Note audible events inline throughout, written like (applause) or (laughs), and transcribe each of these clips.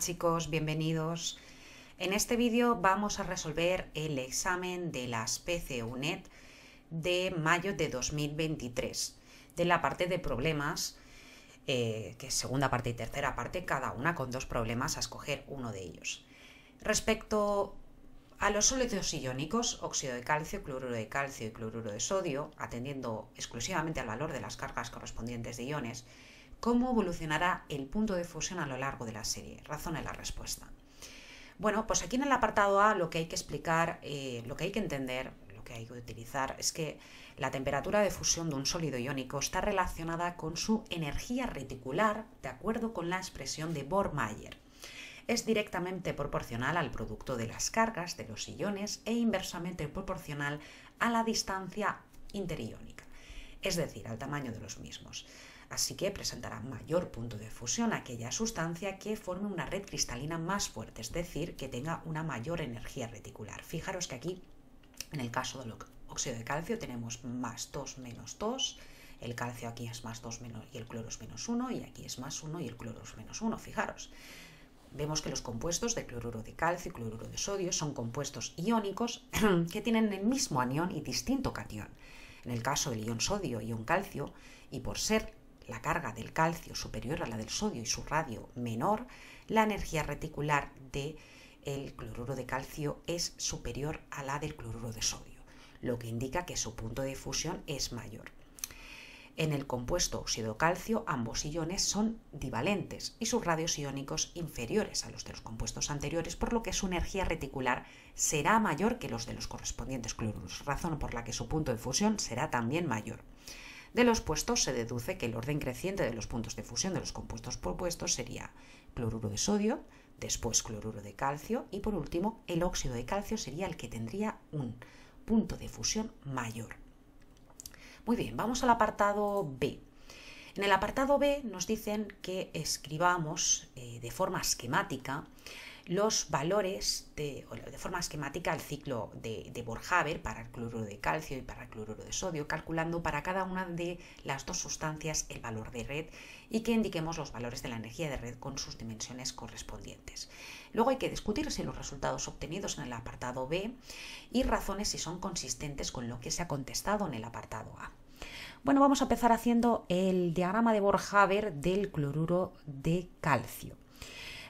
chicos? Bienvenidos. En este vídeo vamos a resolver el examen de las PCUNET de mayo de 2023, de la parte de problemas, eh, que es segunda parte y tercera parte, cada una con dos problemas a escoger uno de ellos. Respecto a los sólidos iónicos, óxido de calcio, cloruro de calcio y cloruro de sodio, atendiendo exclusivamente al valor de las cargas correspondientes de iones, ¿Cómo evolucionará el punto de fusión a lo largo de la serie? Razona la respuesta. Bueno, pues aquí en el apartado A lo que hay que explicar, eh, lo que hay que entender, lo que hay que utilizar es que la temperatura de fusión de un sólido iónico está relacionada con su energía reticular de acuerdo con la expresión de Bohr-Mayer. Es directamente proporcional al producto de las cargas de los iones e inversamente proporcional a la distancia interiónica, es decir, al tamaño de los mismos así que presentará mayor punto de fusión aquella sustancia que forme una red cristalina más fuerte, es decir, que tenga una mayor energía reticular. Fijaros que aquí, en el caso del óxido de calcio, tenemos más 2 menos 2, el calcio aquí es más 2 menos, y el cloro es menos 1, y aquí es más 1 y el cloro es menos 1, fijaros. Vemos que los compuestos de cloruro de calcio y cloruro de sodio son compuestos iónicos (clears throat) que tienen el mismo anión y distinto cation. En el caso del ion sodio, y ion calcio, y por ser la carga del calcio superior a la del sodio y su radio menor, la energía reticular del el cloruro de calcio es superior a la del cloruro de sodio, lo que indica que su punto de fusión es mayor. En el compuesto óxido-calcio ambos iones son divalentes y sus radios iónicos inferiores a los de los compuestos anteriores, por lo que su energía reticular será mayor que los de los correspondientes cloruros, razón por la que su punto de fusión será también mayor de los puestos, se deduce que el orden creciente de los puntos de fusión de los compuestos propuestos sería cloruro de sodio, después cloruro de calcio y por último el óxido de calcio sería el que tendría un punto de fusión mayor. Muy bien, vamos al apartado B. En el apartado B nos dicen que escribamos eh, de forma esquemática los valores de, forma esquemática el ciclo de, de para el cloruro de calcio y para el cloruro de sodio, calculando para cada una de las dos sustancias el valor de red y que indiquemos los valores de la energía de red con sus dimensiones correspondientes. Luego hay que discutir si los resultados obtenidos en el apartado B y razones si son consistentes con lo que se ha contestado en el apartado A. Bueno, vamos a empezar haciendo el diagrama de Born-Haber del cloruro de calcio.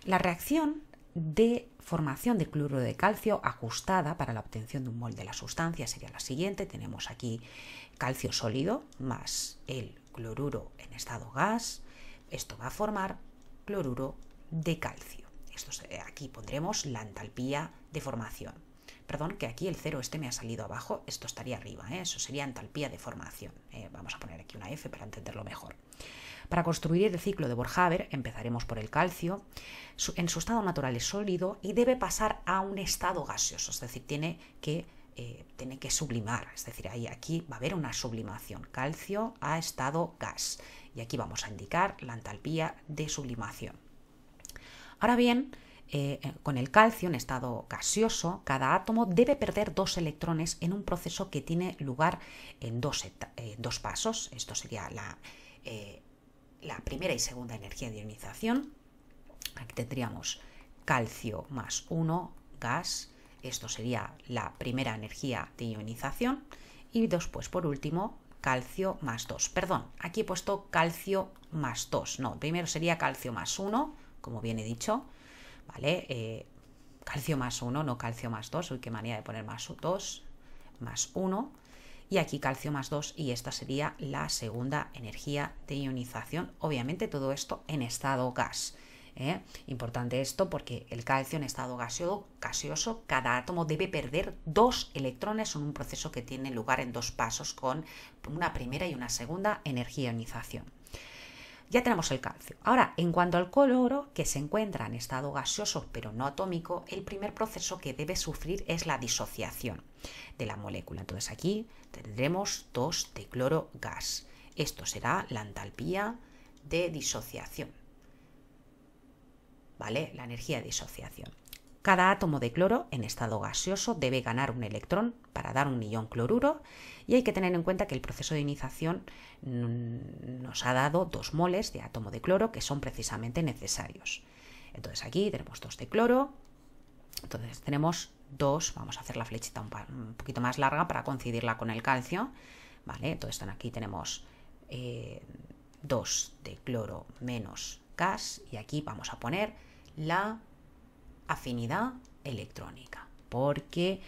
La reacción de formación de cloruro de calcio ajustada para la obtención de un mol de la sustancia sería la siguiente. Tenemos aquí calcio sólido más el cloruro en estado gas. Esto va a formar cloruro de calcio. aquí pondremos la entalpía de formación. Perdón, que aquí el cero este me ha salido abajo, esto estaría arriba, ¿eh? eso sería entalpía de formación. ¿eh? vamos a poner aquí una F para entenderlo mejor. Para construir el ciclo de Borjaver, empezaremos por el calcio, en su estado natural es sólido y debe pasar a un estado gaseoso, es decir, tiene que eh, tiene que sublimar, es decir, ahí, aquí va a haber una sublimación, calcio a estado gas, y aquí vamos a indicar la entalpía de sublimación. Ahora bien, eh, eh, con el calcio en estado gaseoso, cada átomo debe perder dos electrones en un proceso que tiene lugar en dos, dos pasos, esto sería la, la primera y segunda energía de ionización. Aquí tendríamos calcio más 1, gas, esto sería la primera energía de ionización. Y después, por último, calcio más 2. Perdón, aquí he puesto calcio más 2. No, primero sería calcio más 1, como bien he dicho. ¿Vale? Eh, calcio más 1, no calcio más 2. Uy, qué manera de poner más 2, más 1 y aquí calcio más 2 y esta sería la segunda energía de ionización, obviamente todo esto en estado gas. ¿eh? Importante esto porque el calcio en estado gaseoso, cada átomo debe perder dos electrones en un proceso que tiene lugar en dos pasos con una primera y una segunda energía de ionización ya tenemos el calcio. Ahora, en cuanto al cloro que se encuentra en estado gaseoso pero no atómico, el primer proceso que debe sufrir es la disociación de la molécula. Entonces aquí tendremos dos de cloro gas. Esto será la entalpía de disociación. ¿Vale? La energía de disociación. Cada átomo de cloro en estado gaseoso debe ganar un electrón para dar un ion cloruro y hay que tener en cuenta que el proceso de iniciación nos ha dado dos moles de átomo de cloro que son precisamente necesarios. Entonces aquí tenemos dos de cloro, entonces tenemos dos, vamos a hacer la flechita un, poquito más larga para coincidirla con el calcio, ¿vale? Entonces aquí tenemos eh, dos de cloro menos gas y aquí vamos a poner la afinidad electrónica, porque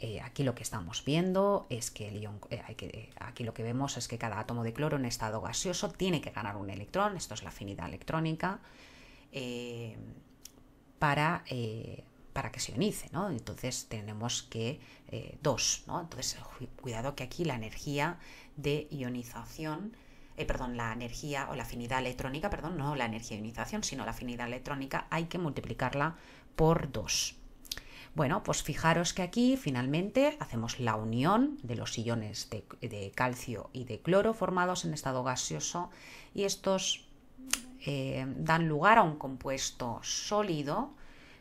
eh, aquí lo que estamos viendo es que, el eh, eh, aquí lo que vemos es que cada átomo de cloro en estado gaseoso tiene que ganar un electrón, esto es la afinidad electrónica, para, para, que se ionice, ¿no? Entonces tenemos que dos, ¿no? Entonces cuidado que aquí la energía de ionización, perdón, la energía o la afinidad electrónica, perdón, no la energía de ionización, sino la afinidad electrónica hay que multiplicarla por 2. Bueno, pues fijaros que aquí finalmente hacemos la unión de los sillones de, calcio y de cloro formados en estado gaseoso y estos eh, dan lugar a un compuesto sólido,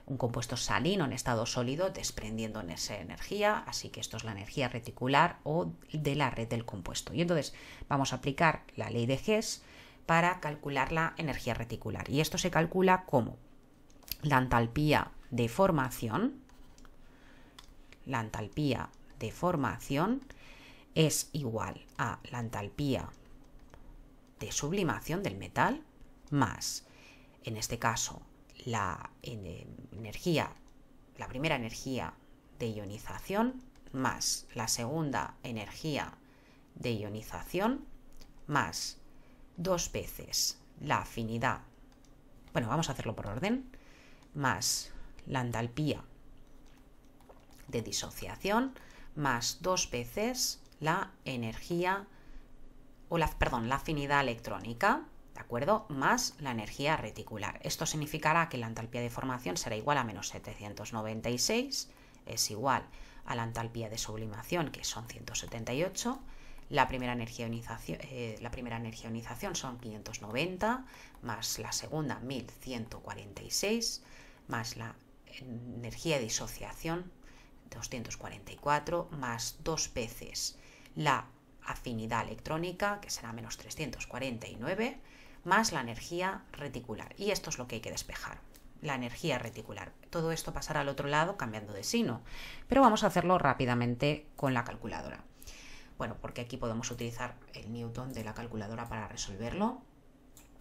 un compuesto salino en estado sólido, desprendiendo en esa energía, así que esto es la energía reticular o de la red del compuesto. Y entonces vamos a aplicar la ley de Hess para calcular la energía reticular. Y esto se calcula como la entalpía de formación, la entalpía de formación es igual a la entalpía de sublimación del metal más, en este caso, la eh, energía, la primera energía de ionización más la segunda energía de ionización más dos veces la afinidad. Bueno, vamos a hacerlo por orden más la entalpía de disociación más dos veces la energía o la, perdón, la afinidad electrónica, ¿de acuerdo? Más la energía reticular. Esto significará que la entalpía de formación será igual a menos 796, es igual a la entalpía de sublimación, que son 178, la primera, energía eh, la primera energía ionización son 590, más la segunda 1146, más la energía de disociación, 244, más dos veces la afinidad electrónica, que será menos 349, más la energía reticular. Y esto es lo que hay que despejar, la energía reticular. Todo esto pasará al otro lado cambiando de signo, pero vamos a hacerlo rápidamente con la calculadora. Bueno, porque aquí podemos utilizar el Newton de la calculadora para resolverlo.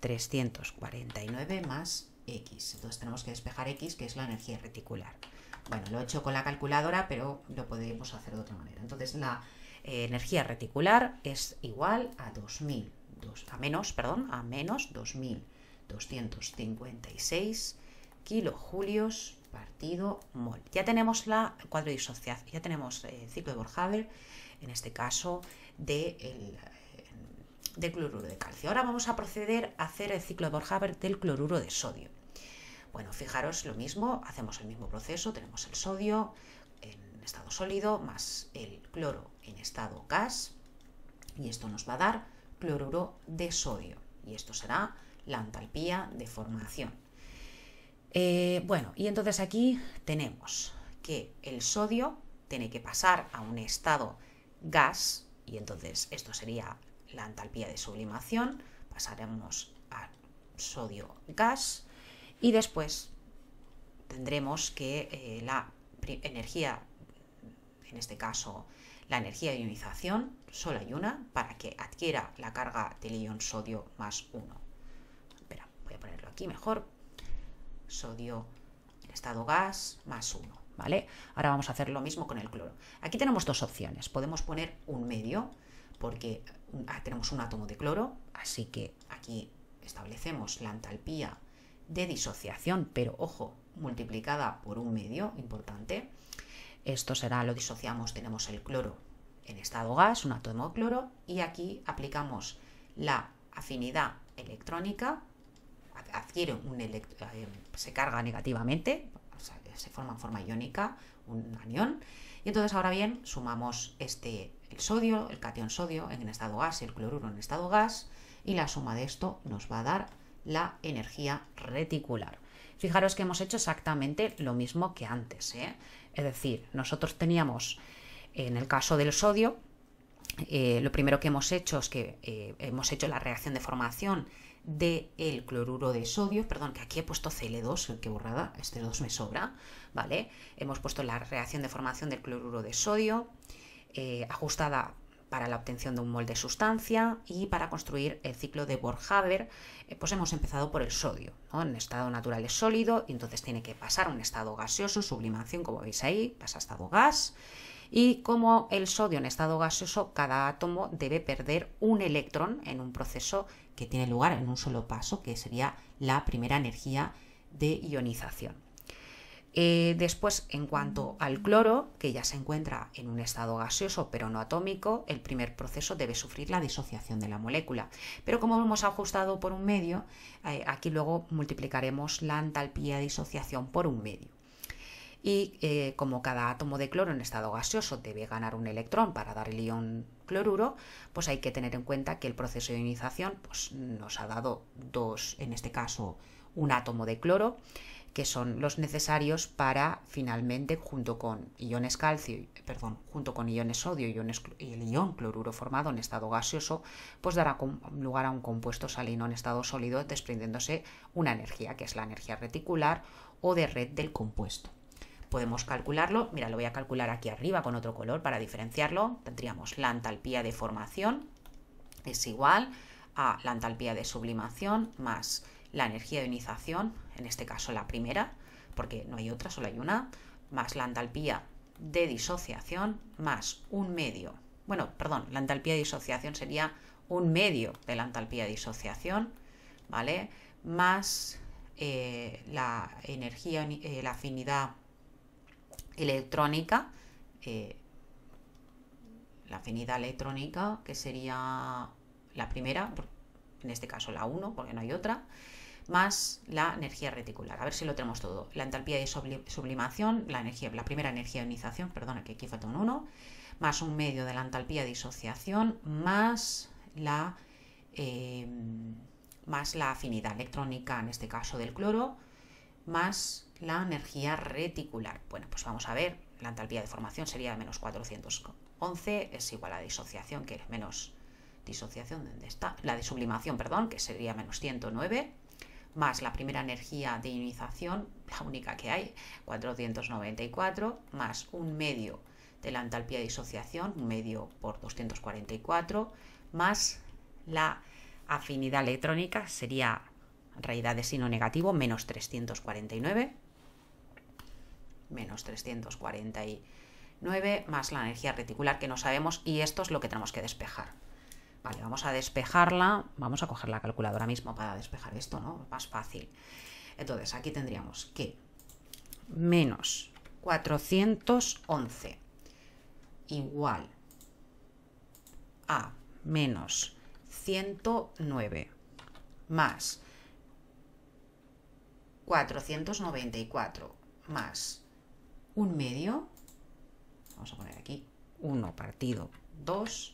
349 más X. Entonces tenemos que despejar X, que es la energía reticular. Bueno, lo he hecho con la calculadora, pero lo podemos hacer de otra manera. Entonces la eh, energía reticular es igual a 2000, a menos, perdón, a 2256 kilojulios partido mol. Ya tenemos la cuadro de disociación, ya tenemos eh, el ciclo de Borjaber, en este caso del de de cloruro de calcio. Ahora vamos a proceder a hacer el ciclo de Borjaber del cloruro de sodio. Bueno, fijaros lo mismo, hacemos el mismo proceso, tenemos el sodio en estado sólido más el cloro en estado gas y esto nos va a dar cloruro de sodio y esto será la entalpía de formación. Eh, bueno, y entonces aquí tenemos que el sodio tiene que pasar a un estado gas y entonces esto sería la entalpía de sublimación, pasaremos a sodio gas y después tendremos que eh, la energía, en este caso la energía de ionización, solo hay una, para que adquiera la carga del ion sodio más 1. Espera, voy a ponerlo aquí mejor. Sodio estado gas más 1. ¿Vale? Ahora vamos a hacer lo mismo con el cloro. Aquí tenemos dos opciones. Podemos poner un medio, porque Ah, tenemos un átomo de cloro, así que aquí establecemos la entalpía de disociación, pero ojo, multiplicada por un medio importante. Esto será, lo disociamos, tenemos el cloro en estado gas, un átomo de cloro, y aquí aplicamos la afinidad electrónica, adquiere un eh, se carga negativamente, se forma en forma iónica un anión, y entonces ahora bien sumamos este el sodio, el cation sodio en estado gas y el cloruro en estado gas, y la suma de esto nos va a dar la energía reticular. Fijaros que hemos hecho exactamente lo mismo que antes. ¿eh? Es decir, nosotros teníamos, en el caso del sodio, eh, lo primero que hemos hecho es que eh, hemos hecho la reacción de formación del el cloruro de sodio, perdón, que aquí he puesto Cl2, que borrada, este 2 me sobra, ¿vale? Hemos puesto la reacción de formación del cloruro de sodio, eh, ajustada para la obtención de un molde de sustancia y para construir el ciclo de Borhaber, eh, pues hemos empezado por el sodio. En estado natural es sólido y entonces tiene que pasar a un estado gaseoso, sublimación, como veis ahí, pasa a estado gas. Y como el sodio en estado gaseoso, cada átomo debe perder un electrón en un proceso que tiene lugar en un solo paso, que sería la primera energía de ionización. Eh, después, en cuanto al cloro, que ya se encuentra en un estado gaseoso pero no atómico, el primer proceso debe sufrir la disociación de la molécula. Pero como hemos ajustado por un medio, eh, aquí luego multiplicaremos la entalpía de disociación por un medio. Y eh, como cada átomo de cloro en estado gaseoso debe ganar un electrón para dar el ion cloruro, pues hay que tener en cuenta que el proceso de ionización pues, nos ha dado dos, en este caso un átomo de cloro, que son los necesarios para finalmente, junto con iones calcio, perdón, junto con iones sodio y el ion cloruro formado en estado gaseoso, pues dará lugar a un compuesto salino en estado sólido, desprendiéndose una energía, que es la energía reticular o de red del compuesto. Podemos calcularlo, mira, lo voy a calcular aquí arriba con otro color para diferenciarlo. Tendríamos la entalpía de formación es igual a la entalpía de sublimación más la energía de ionización en este caso la primera, porque no hay otra, solo hay una, más la entalpía de disociación, más un medio. Bueno, perdón, la entalpía de disociación sería un medio de la entalpía de disociación, ¿vale? Más eh, la energía, eh, la afinidad electrónica, eh, la afinidad electrónica, que sería la primera, en este caso la 1, porque no hay otra, más la energía reticular. A ver si lo tenemos todo. La entalpía de sublimación, la, energía, la primera energía de ionización, perdona que aquí falta un 1, más un medio de la entalpía de disociación, más la, em, más la afinidad electrónica, en este caso del cloro, más la energía reticular. Bueno, pues vamos a ver, la entalpía de formación sería menos 411, es igual a disociación, que es menos disociación, ¿dónde está? La de sublimación, perdón, que sería menos 109, más la primera energía de ionización, la única que hay, 494, más un medio de la entalpía de disociación, un medio por 244, más la afinidad electrónica, sería realidad de signo negativo, menos 349, menos 349, más la energía reticular que no sabemos y esto es lo que tenemos que despejar. Vale, vamos a despejarla, vamos a coger la calculadora mismo para despejar esto, ¿no? Más fácil. Entonces, aquí tendríamos que menos 411 igual a menos 109 más 494 más un medio, vamos a poner aquí 1 partido 2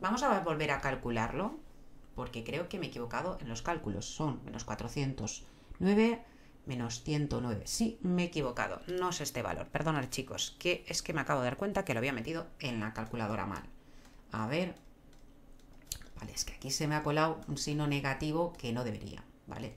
Vamos a volver a calcularlo, porque creo que me he equivocado en los cálculos. Son menos 409 menos 109. Sí, me he equivocado. No es este valor. Perdonad, chicos, que es que me acabo de dar cuenta que lo había metido en la calculadora mal. A ver. Vale, es que aquí se me ha colado un signo negativo que no debería, ¿vale?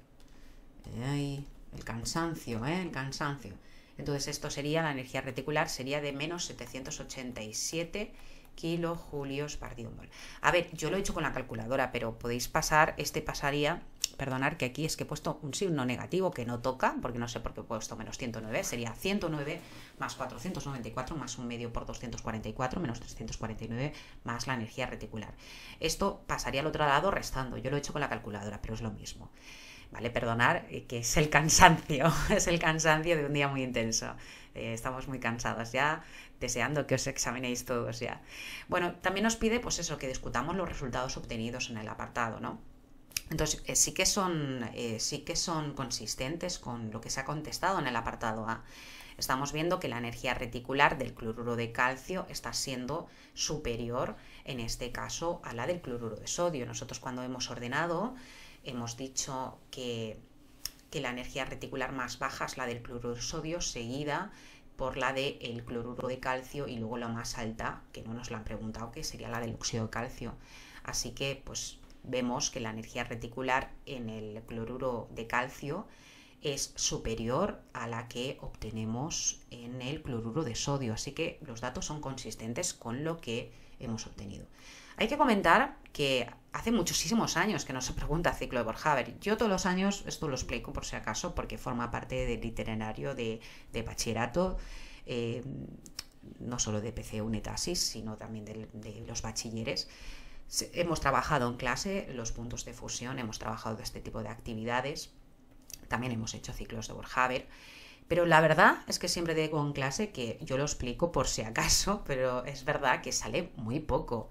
el cansancio, ¿eh? El cansancio. Entonces esto sería, la energía reticular sería de menos 787 kilojulios un mol. A ver, yo lo he hecho con la calculadora, pero podéis pasar, este pasaría, perdonar que aquí es que he puesto un signo negativo que no toca, porque no sé por qué he puesto menos 109, sería 109 más 494 más un medio por 244 menos 349 más la energía reticular. Esto pasaría al otro lado restando, yo lo he hecho con la calculadora, pero es lo mismo. Vale, perdonar eh, que es el cansancio, (laughs) es el cansancio de un día muy intenso. Eh, estamos muy cansados ya, deseando que os examinéis todos ya. Bueno, también nos pide, pues eso, que discutamos los resultados obtenidos en el apartado, ¿no? Entonces, eh, sí, que son, eh, sí que son consistentes con lo que se ha contestado en el apartado A. Estamos viendo que la energía reticular del cloruro de calcio está siendo superior, en este caso, a la del cloruro de sodio. Nosotros cuando hemos ordenado, hemos dicho que que la energía reticular más baja es la del cloruro de sodio, seguida por la del cloruro de calcio y luego la más alta, que no nos la han preguntado, que sería la del óxido de calcio. Así que pues vemos que la energía reticular en el cloruro de calcio es superior a la que obtenemos en el cloruro de sodio, así que los datos son consistentes con lo que hemos obtenido. Hay que comentar que hace muchísimos años que no se pregunta ciclo de Borjaver, Yo todos los años, esto lo explico por si acaso, porque forma parte del itinerario de, bachillerato, eh, no solo de PC Unetasis, sino también de, los bachilleres. Hemos trabajado en clase los puntos de fusión, hemos trabajado este tipo de actividades, también hemos hecho ciclos de Borjaver, Pero la verdad es que siempre digo en clase que yo lo explico por si acaso, (laughs) pero es verdad que sale muy poco.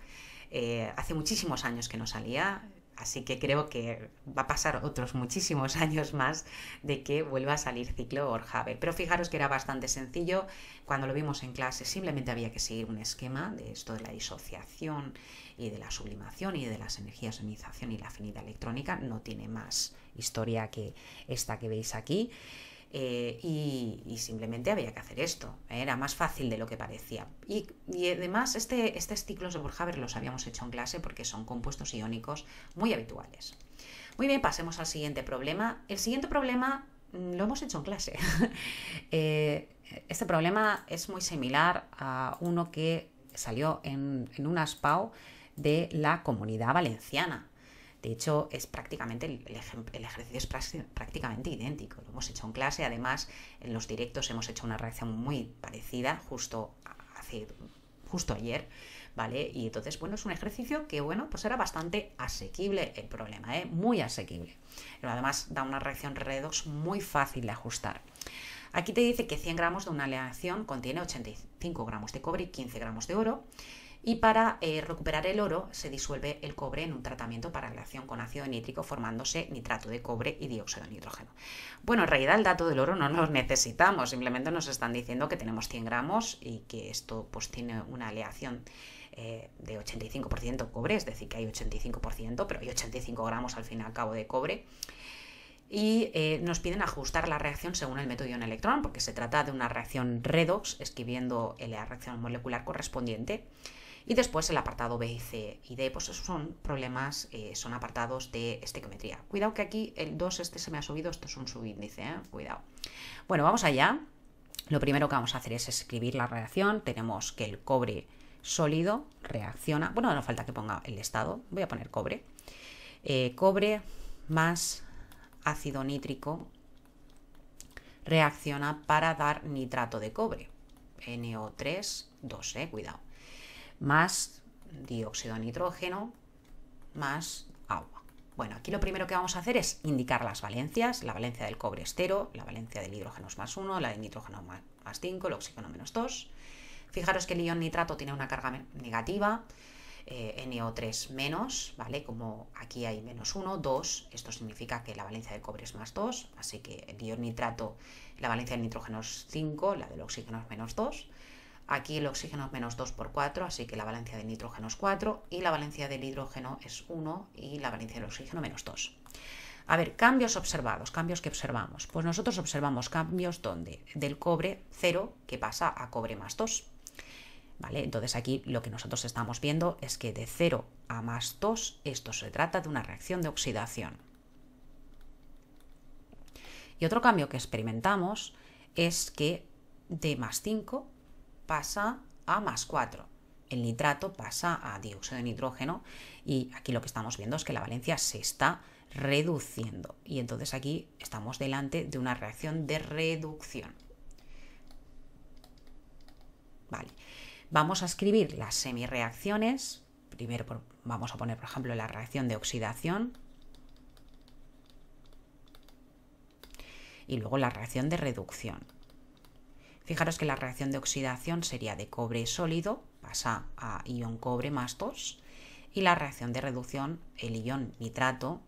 Eh, hace muchísimos años que no salía, así que creo que va a pasar otros muchísimos (laughs) años más de que vuelva a salir ciclo Orjave. Pero fijaros que era bastante sencillo, cuando lo vimos en clase simplemente había que seguir un esquema de esto de la disociación y de la sublimación y de las energías de ionización y la afinidad electrónica, no tiene más historia que esta que veis aquí. Eh, y, simplemente había que hacer esto. Era más fácil de lo que parecía. Y, además, este, estos ciclos de Borjaber los habíamos hecho en clase porque son compuestos iónicos muy habituales. Muy bien, pasemos al siguiente problema. El siguiente problema mm, lo hemos hecho en clase. (laughs) Eh, este problema es muy similar a uno que salió en, en un de la comunidad valenciana. De hecho, es prácticamente el, ejercicio es prácticamente idéntico. Lo hemos hecho en clase, además, en los directos hemos hecho una reacción muy parecida justo justo ayer, ¿vale? Y entonces, bueno, es un ejercicio que, bueno, pues era bastante asequible el problema, ¿eh? Muy asequible. Pero además da una reacción redox muy fácil de ajustar. Aquí te dice que 100 gramos de una aleación contiene 85 gramos de cobre y 15 gramos de oro y para eh, recuperar el oro se disuelve el cobre en un tratamiento para reacción con ácido nítrico formándose nitrato de cobre y dióxido de nitrógeno. Bueno, en realidad el dato del oro no lo (laughs) necesitamos, simplemente nos están diciendo que tenemos 100 gramos y que esto pues tiene una aleación eh, de 85% cobre, es decir, que hay 85%, pero hay 85 gramos al fin y al cabo de cobre y eh, nos piden ajustar la reacción según el método un electrón, porque se trata de una reacción redox, escribiendo la reacción molecular correspondiente. Y después el apartado B, C y D, pues esos son problemas, eh, son apartados de estequiometría. Cuidado que aquí el 2 este se me ha subido, esto es un subíndice, eh, cuidado. Bueno, vamos allá. Lo primero que vamos a hacer es escribir la reacción. Tenemos que el cobre sólido reacciona, bueno, no falta que ponga el estado, voy a poner cobre. Eh, cobre más ácido nítrico reacciona para dar nitrato de cobre, NO3, 2, cuidado más dióxido de nitrógeno más agua. Bueno, aquí lo primero que vamos a hacer es indicar las valencias, la valencia del cobre es 0, la valencia del hidrógeno es más 1, la del nitrógeno más 5, el oxígeno menos 2. Fijaros que el ion nitrato tiene una carga negativa, eh, NO3 menos, ¿vale? Como aquí hay menos 1, 2, esto significa que la valencia del cobre es más 2, así que el ion nitrato, la valencia del nitrógeno es 5, la del oxígeno es menos 2. Aquí el oxígeno es menos 2 por 4, así que la valencia del nitrógeno es 4 y la valencia del hidrógeno es 1 y la valencia del oxígeno menos 2. A ver, cambios observados, cambios que observamos. Pues nosotros observamos cambios donde del cobre 0 que pasa a cobre más 2. ¿Vale? Entonces aquí lo que nosotros estamos viendo es que de 0 a más 2 esto se trata de una reacción de oxidación. Y otro cambio que experimentamos es que de más 5 pasa a más 4. El nitrato pasa a dióxido de nitrógeno y aquí lo que estamos viendo es que la valencia se está reduciendo y entonces aquí estamos delante de una reacción de reducción. Vamos a escribir las semireacciones. Primero vamos a poner, por ejemplo, la reacción de oxidación, y luego la reacción de reducción. Fijaros que la reacción de oxidación sería de cobre sólido, pasa a ion cobre más 2, y la reacción de reducción, el ion nitrato,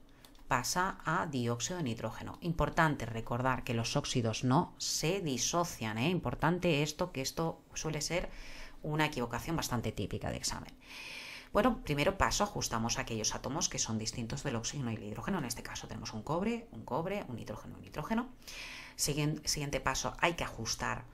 pasa a dióxido de nitrógeno. Importante recordar que los óxidos no se disocian, ¿eh? importante esto, que esto suele ser una equivocación bastante típica de examen. Bueno, primero paso, ajustamos aquellos átomos que son distintos del oxígeno y el hidrógeno. En este caso tenemos un cobre, un cobre, un nitrógeno, un nitrógeno. Siguiente, siguiente paso, hay que ajustar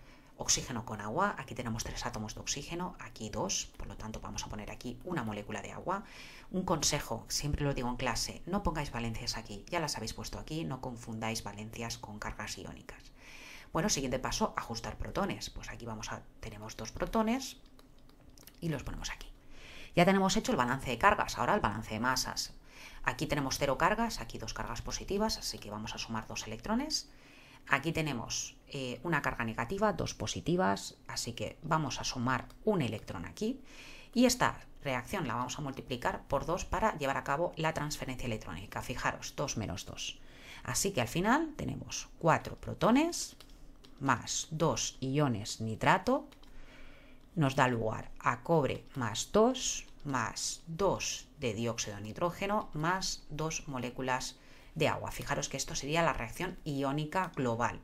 Oxígeno con agua, aquí tenemos tres átomos de oxígeno, aquí dos, por lo tanto vamos a poner aquí una molécula de agua. Un consejo, siempre lo digo en clase, no pongáis valencias aquí, ya las habéis puesto aquí, no confundáis valencias con cargas iónicas. Bueno, siguiente paso, ajustar protones. Pues aquí vamos a, tenemos dos protones y los ponemos aquí. Ya tenemos hecho el balance de cargas, ahora el balance de masas. Aquí tenemos cero cargas, aquí dos cargas positivas, así que vamos a sumar dos electrones Aquí tenemos eh, una carga negativa, dos positivas, así que vamos a sumar un electrón aquí y esta reacción la vamos a multiplicar por 2 para llevar a cabo la transferencia electrónica. Fijaros, 2 menos 2. Así que al final tenemos cuatro protones más 2 iones nitrato, nos da lugar a cobre más 2, más 2 de dióxido de nitrógeno, más 2 moléculas de agua. Fijaros que esto sería la reacción iónica global.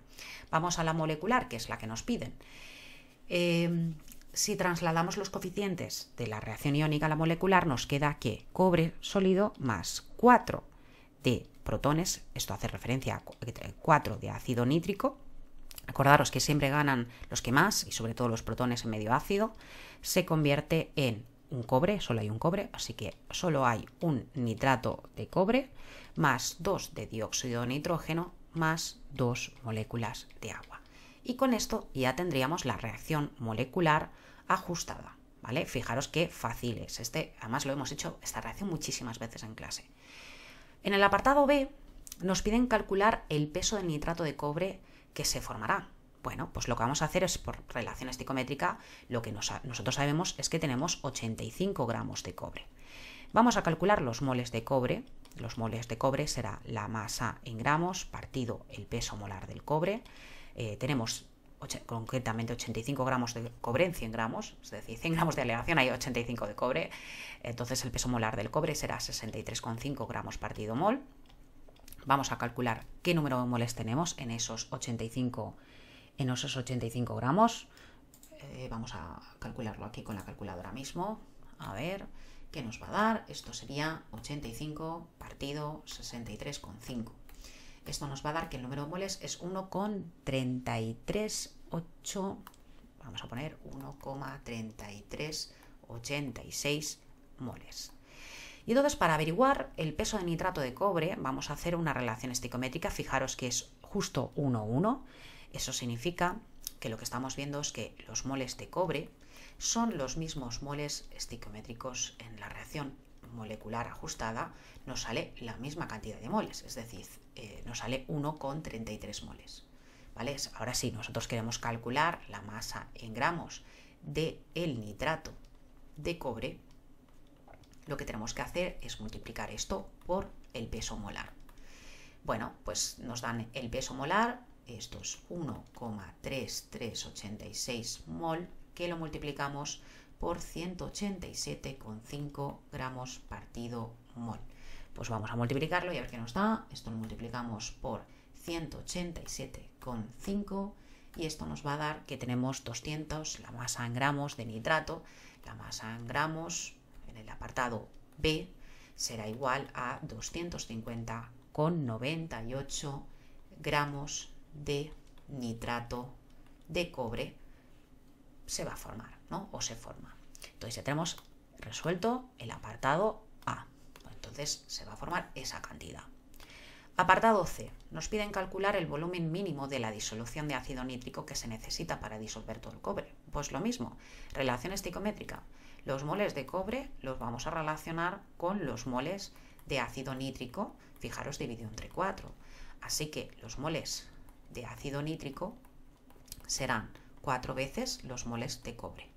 Vamos a la molecular, que es la que nos piden. Em, si trasladamos los coeficientes de la reacción iónica a la molecular, nos queda que cobre sólido más 4 de protones, esto hace referencia a 4 de ácido nítrico, acordaros que siempre ganan los que más, y sobre todo los protones en medio ácido, se convierte en un cobre, solo hay un cobre, así que solo hay un nitrato de cobre más dos de dióxido de nitrógeno más dos moléculas de agua. Y con esto ya tendríamos la reacción molecular ajustada, ¿vale? Fijaros qué fácil es. Este, además lo hemos hecho esta reacción muchísimas veces en clase. En el apartado B nos piden calcular el peso de nitrato de cobre que se formará. Bueno, pues lo que vamos a hacer es, por relación esticométrica, lo que nosotros sabemos es que tenemos 85 gramos de cobre. Vamos a calcular los moles de cobre. Los moles de cobre será la masa en gramos partido el peso molar del cobre. Eh, tenemos concretamente 85 gramos de cobre en 100 gramos, es decir, 100 gramos de aleación hay 85 de cobre. Entonces el peso molar del cobre será 63,5 gramos partido mol. Vamos a calcular qué número de moles tenemos en esos 85 gramos en esos 85 gramos. Eh, vamos a calcularlo aquí con la calculadora mismo. A ver, ¿qué nos va a dar? Esto sería 85 partido 63,5. Esto nos va a dar que el número de moles es 1,338. Vamos a poner 1,3386 moles. Y entonces, para averiguar el peso de nitrato de cobre, vamos a hacer una relación esticométrica. Fijaros que es justo 1,1. Eso significa que lo que estamos viendo es que los moles de cobre son los mismos moles esticométricos en la reacción molecular ajustada, nos sale la misma cantidad de moles, es decir, eh, nos sale 1,33 moles. ¿vale? Ahora sí, nosotros queremos calcular la masa en gramos del el nitrato de cobre, lo que tenemos que hacer es multiplicar esto por el peso molar. Bueno, pues nos dan el peso molar esto estos 1,3386 mol que lo multiplicamos por 187,5 gramos partido mol. Pues vamos a multiplicarlo y a ver qué nos da. Esto lo multiplicamos por 187,5 y esto nos va a dar que tenemos 200, la masa en gramos de nitrato, la masa en gramos en el apartado B será igual a 250,98 gramos de nitrato de cobre se va a formar, O se forma. Entonces ya tenemos resuelto el apartado A. Entonces se va a formar esa cantidad. Apartado C. Nos piden calcular el volumen mínimo de la disolución de ácido nítrico que se necesita para disolver todo el cobre. Pues lo mismo, relación esticométrica. Los moles de cobre los vamos a relacionar con los moles de ácido nítrico, fijaros dividido entre 4. Así que los moles de ácido nítrico serán cuatro veces los moles de cobre.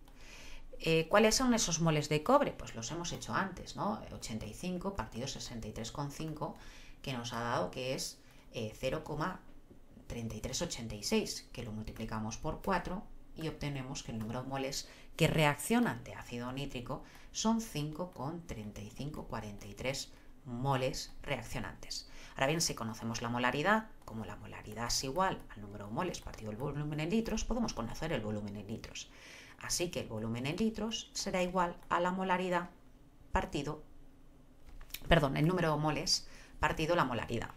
Eh, ¿Cuáles son esos moles de cobre? Pues los hemos hecho antes, ¿no? 85 partido 63,5 que nos ha dado que es 0,3386, eh, que lo multiplicamos por 4 y obtenemos que el número de moles que reaccionan de ácido nítrico son 5,3543 moles reaccionantes. Ahora bien, si conocemos la molaridad, como la molaridad es igual al número de moles partido el volumen en litros, podemos conocer el volumen en litros. Así que el volumen en litros será igual a la molaridad partido, perdón, el número de moles partido la molaridad.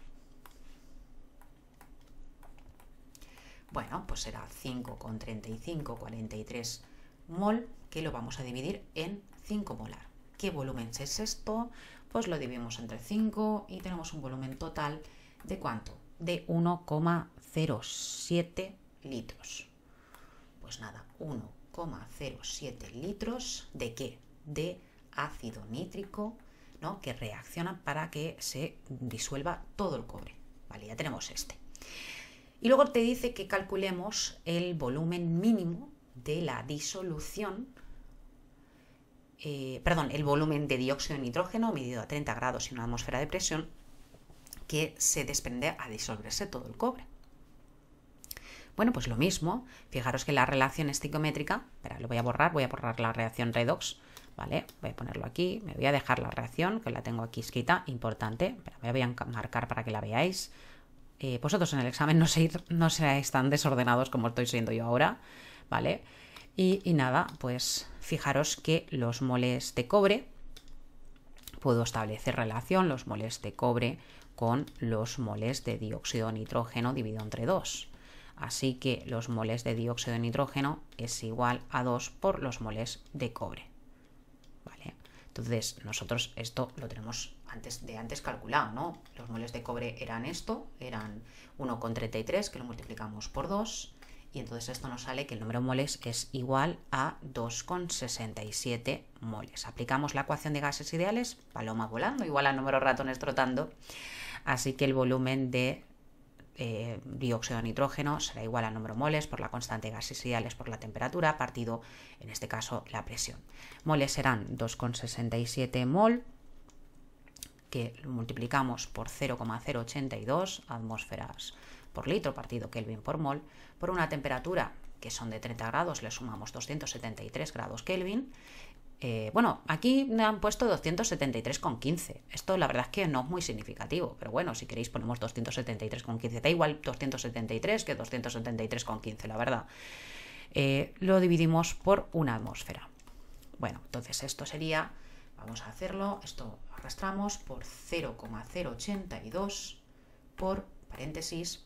Bueno, pues será 5,3543 mol, que lo vamos a dividir en 5 molar. ¿Qué volumen es esto? pues lo dividimos entre 5 y tenemos un volumen total de cuánto? De 1,07 litros. Pues nada, 1,07 litros de qué? De ácido nítrico, ¿no? Que reacciona para que se disuelva todo el cobre. Vale, ya tenemos este. Y luego te dice que calculemos el volumen mínimo de la disolución eh, perdón, el volumen de dióxido de nitrógeno medido a 30 grados en una atmósfera de presión que se desprende a disolverse todo el cobre. Bueno, pues lo mismo, fijaros que la relación esticométrica... espera, lo voy a borrar, voy a borrar la reacción redox, ¿vale? Voy a ponerlo aquí, me voy a dejar la reacción, que la tengo aquí escrita, importante, pero me voy a marcar para que la veáis. Eh, vosotros en el examen no seáis, no tan desordenados como estoy siendo yo ahora, ¿vale? vale y, nada, pues fijaros que los moles de cobre, puedo establecer relación los moles de cobre con los moles de dióxido de nitrógeno dividido entre 2. Así que los moles de dióxido de nitrógeno es igual a 2 por los moles de cobre. ¿Vale? Entonces, nosotros esto lo tenemos antes de antes calculado, ¿no? Los moles de cobre eran esto, eran 1,33 que lo multiplicamos por 2 y entonces esto nos sale que el número moles es igual a 2,67 moles. Aplicamos la ecuación de gases ideales, paloma volando, igual a número ratones trotando, así que el volumen de eh, dióxido de nitrógeno será igual al número moles por la constante de gases ideales por la temperatura, partido, en este caso, la presión. Moles serán 2,67 mol que multiplicamos por 0,082 atmósferas por litro partido Kelvin por mol por una temperatura que son de 30 grados, le sumamos 273 grados Kelvin. Eh, bueno, aquí me han puesto 273,15. Esto la verdad es que no es muy significativo, pero bueno, si queréis ponemos 273,15. Da igual 273 que 273,15, la verdad. Eh, lo dividimos por una atmósfera. Bueno, entonces esto sería, vamos a hacerlo, esto arrastramos por 0,082 por paréntesis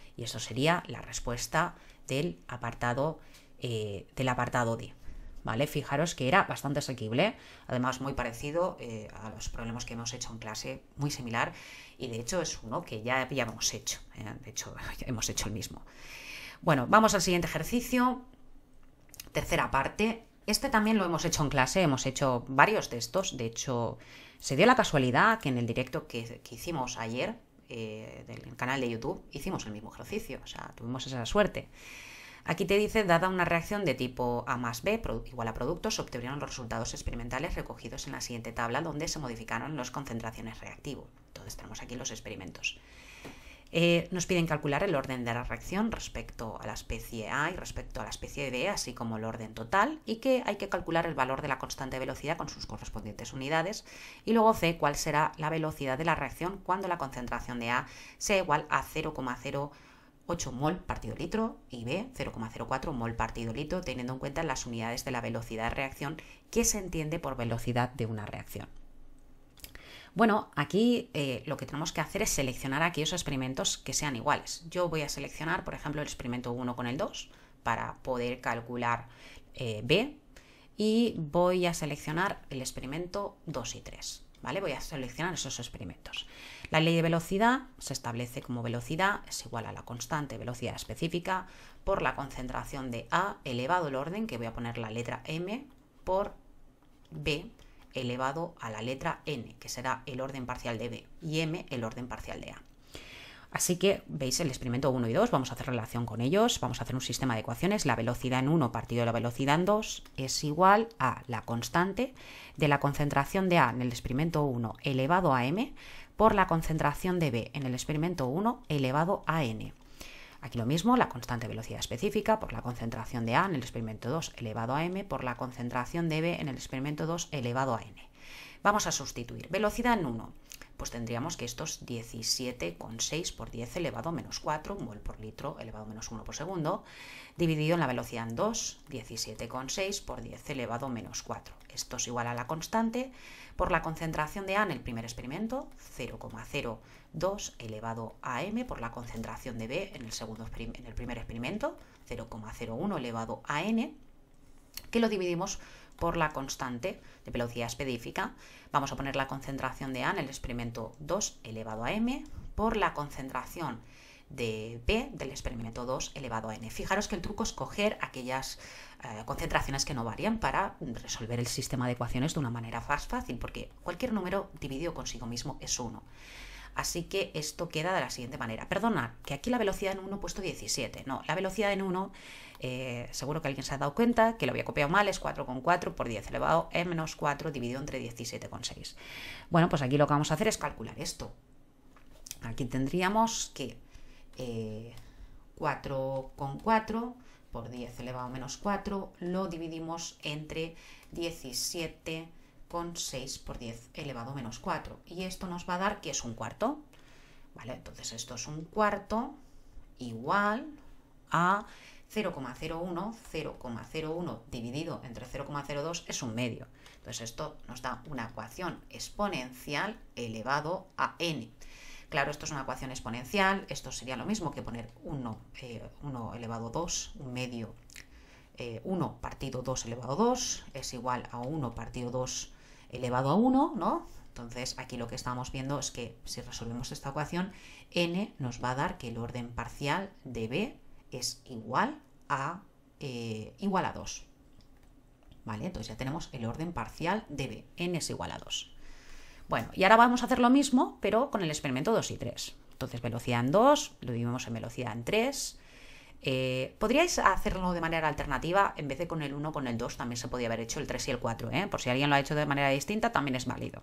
Y eso sería la respuesta del apartado, eh, del apartado D. ¿Vale? Fijaros que era bastante asequible, además muy parecido eh, a los problemas que hemos hecho en clase, muy similar, y de hecho es uno que ya, habíamos hecho, ¿eh? de hecho (laughs) hemos hecho el mismo. Bueno, vamos al siguiente ejercicio, tercera parte, este también lo hemos hecho en clase, hemos hecho varios de estos, de hecho se dio la casualidad que en el directo que, que hicimos ayer, eh, del canal de YouTube, hicimos el mismo ejercicio, o sea, tuvimos esa suerte. Aquí te dice, dada una reacción de tipo A más B igual a productos, obtuvieron los resultados experimentales recogidos en la siguiente tabla donde se modificaron las concentraciones reactivo. Entonces tenemos aquí los experimentos. Eh, nos piden calcular el orden de la reacción respecto a la especie A y respecto a la especie B, así como el orden total, y que hay que calcular el valor de la constante de velocidad con sus correspondientes unidades, y luego C, cuál será la velocidad de la reacción cuando la concentración de A sea igual a 0,08 mol partido litro y B 0,04 mol partido litro, teniendo en cuenta las unidades de la velocidad de reacción que se entiende por velocidad de una reacción. Bueno, aquí eh, lo que tenemos que hacer es seleccionar aquellos experimentos que sean iguales. Yo voy a seleccionar, por ejemplo, el experimento 1 con el 2 para poder calcular eh, B y voy a seleccionar el experimento 2 y 3. ¿Vale? Voy a seleccionar esos experimentos. La ley de velocidad se establece como velocidad es igual a la constante velocidad específica por la concentración de A elevado al orden, que voy a poner la letra M, por B elevado a la letra n, que será el orden parcial de b, y m el orden parcial de a. Así que veis el experimento 1 y 2, vamos a hacer relación con ellos, vamos a hacer un sistema de ecuaciones, la velocidad en 1 partido de la velocidad en 2 es igual a la constante de la concentración de A en el experimento 1 elevado a m por la concentración de B en el experimento 1 elevado a n. Aquí lo mismo, la constante velocidad específica por la concentración de A en el experimento 2 elevado a m por la concentración de B en el experimento 2 elevado a n. Vamos a sustituir velocidad en 1. Pues tendríamos que esto es 17,6 por 10 elevado menos 4, mol por litro elevado menos 1 por segundo, dividido en la velocidad en 2, 17,6 por 10 elevado menos 4. Esto es igual a la constante por la concentración de A en el primer experimento, 0,02 elevado a m, por la concentración de B en el, segundo en el primer experimento, 0,01 elevado a n, que lo dividimos por la constante de velocidad específica. Vamos a poner la concentración de A en el experimento 2 elevado a m por la concentración de B del experimento 2 elevado a n. Fijaros que el truco es coger aquellas eh, concentraciones que no varían para resolver el sistema de ecuaciones de una manera más fácil, porque cualquier número dividido consigo mismo es 1. Así que esto queda de la siguiente manera. Perdona, que aquí la velocidad en 1 he puesto 17. No, la velocidad en 1, eh, seguro que alguien se ha dado cuenta que lo había copiado mal, es 4,4 por 10 elevado a menos 4 dividido entre 17,6. Bueno, pues aquí lo que vamos a hacer es calcular esto. Aquí tendríamos que 4,4 por 10 elevado a menos 4 lo dividimos entre 17,6 por 10 elevado a menos 4 y esto nos va a dar que es un cuarto vale entonces esto es un cuarto igual a 0,01 0,01 dividido entre 0,02 es un medio entonces esto nos da una ecuación exponencial elevado a n Claro, esto es una ecuación exponencial, esto sería lo mismo que poner 1, eh, elevado a 2, un medio, 1 eh, partido 2 elevado a 2 es igual a 1 partido 2 elevado a 1, ¿no? Entonces aquí lo que estamos viendo es que si resolvemos esta ecuación, n nos va a dar que el orden parcial de b es igual a, eh, igual a 2. ¿Vale? Entonces ya tenemos el orden parcial de b, n es igual a 2. Bueno, y ahora vamos a hacer lo mismo, pero con el experimento 2 y 3. Entonces, velocidad en 2, lo dividimos en velocidad en 3. Eh, podríais hacerlo de manera alternativa, en vez de con el 1, con el 2, también se podía haber hecho el 3 y el 4, ¿eh? por si alguien lo ha hecho de manera distinta, también es válido.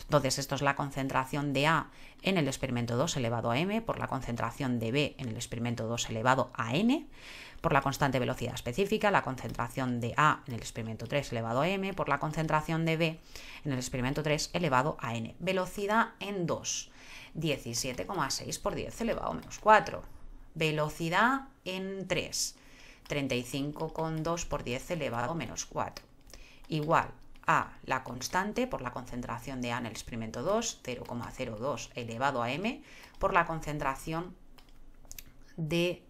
Entonces, esto es la concentración de A en el experimento 2 elevado a m por la concentración de B en el experimento 2 elevado a n por la constante velocidad específica, la concentración de A en el experimento 3 elevado a m, por la concentración de B en el experimento 3 elevado a n. Velocidad en 2, 17,6 por 10 elevado a menos 4. Velocidad en 3, 35,2 por 10 elevado a menos 4. Igual a la constante por la concentración de A en el experimento 2, 0,02 elevado a m, por la concentración de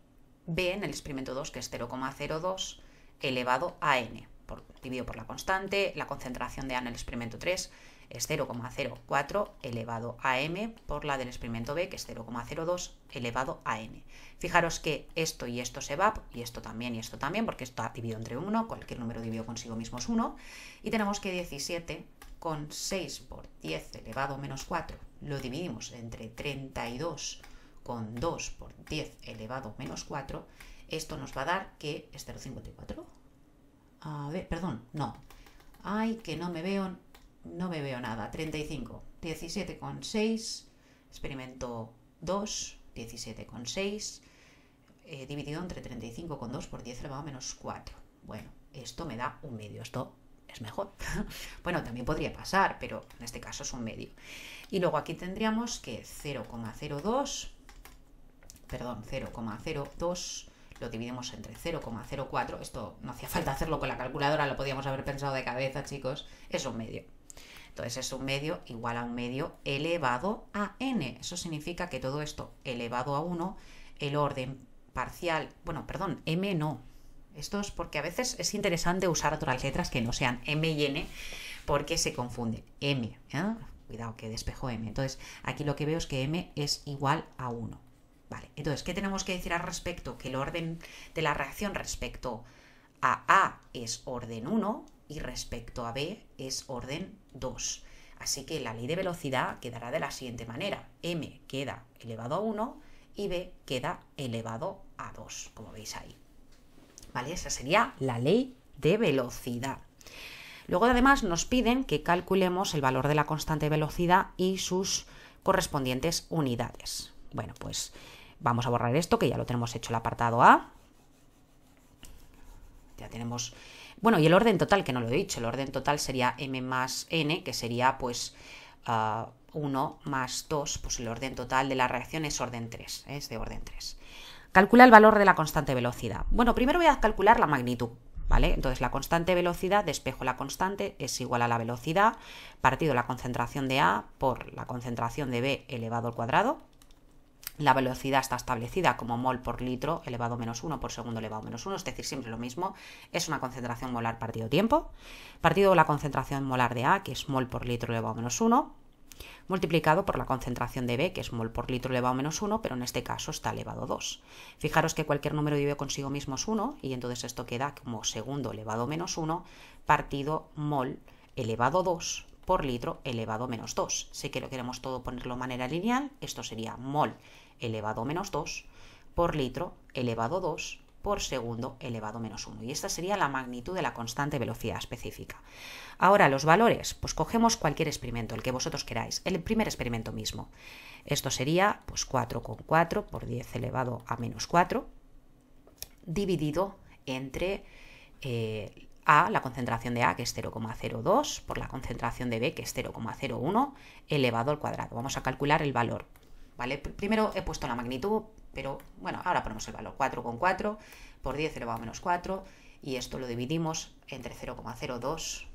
b en el experimento 2, que es 0,02 elevado a n, por, dividido por la constante, la concentración de a en el experimento 3 es 0,04 elevado a m por la del experimento b, que es 0,02 elevado a n. Fijaros que esto y esto se va, y esto también y esto también, porque ha dividido entre 1, cualquier número dividido consigo mismo es 1, y tenemos que 17 con 6 por 10 elevado a menos 4 lo dividimos entre 32 con 2 por 10 elevado menos 4, esto nos va a dar que es 0,54. A ver, perdón, no. Ay, que no me veo, no me veo nada. 35, 17,6, experimento 2, 17,6, eh, dividido entre 35,2 por 10 elevado menos 4. Bueno, esto me da un medio, esto es mejor. (laughs) bueno, también podría pasar, pero en este caso es un medio. Y luego aquí tendríamos que 0,02 perdón, 0,02 lo dividimos entre 0,04, esto no hacía falta hacerlo con la calculadora, lo podíamos haber pensado de cabeza, chicos, es un medio. Entonces es un medio igual a un medio elevado a n. Eso significa que todo esto elevado a 1, el orden parcial, bueno, perdón, m no. Esto es porque a veces es interesante usar otras letras que no sean m y n porque se confunden. m, ¿eh? cuidado que despejo m. Entonces aquí lo que veo es que m es igual a 1 entonces, ¿qué tenemos que decir al respecto? Que el orden de la reacción respecto a A es orden 1 y respecto a B es orden 2. Así que la ley de velocidad quedará de la siguiente manera. M queda elevado a 1 y B queda elevado a 2, como veis ahí. ¿Vale? Esa sería la ley de velocidad. Luego además nos piden que calculemos el valor de la constante de velocidad y sus correspondientes unidades. Bueno, pues Vamos a borrar esto, que ya lo tenemos hecho el apartado A. Ya tenemos... Bueno, y el orden total, que no lo he dicho, el orden total sería m más n, que sería pues 1 ah, más 2, pues el orden total de la reacción es orden 3, es de orden 3. Calcula el valor de la constante velocidad. Bueno, primero voy a calcular la magnitud, ¿vale? Entonces la constante velocidad, despejo la constante, es igual a la velocidad partido la concentración de A por la concentración de B elevado al cuadrado, la velocidad está establecida como mol por litro elevado menos 1 por segundo elevado menos 1, es decir, siempre lo mismo. Es una concentración molar partido tiempo. Partido la concentración molar de A, que es mol por litro elevado menos 1, multiplicado por la concentración de B, que es mol por litro elevado menos 1, pero en este caso está elevado a 2. Fijaros que cualquier número vive consigo mismo es 1, y entonces esto queda como segundo elevado menos 1 partido mol elevado a 2 por litro elevado menos 2. Si que lo queremos todo ponerlo de manera lineal, esto sería mol elevado menos 2 por litro elevado 2 por segundo elevado menos 1. Y esta sería la magnitud de la constante velocidad específica. Ahora, los valores, pues cogemos cualquier experimento, el que vosotros queráis, el primer experimento mismo. Esto sería pues 4,4 por 10 elevado a menos 4 dividido entre eh, A, la concentración de A, que es 0,02, por la concentración de B, que es 0,01, elevado al cuadrado. Vamos a calcular el valor. Primero he puesto la magnitud, pero bueno, ahora ponemos el valor 4,4 por 10 elevado a menos 4 y esto lo dividimos entre 0,02,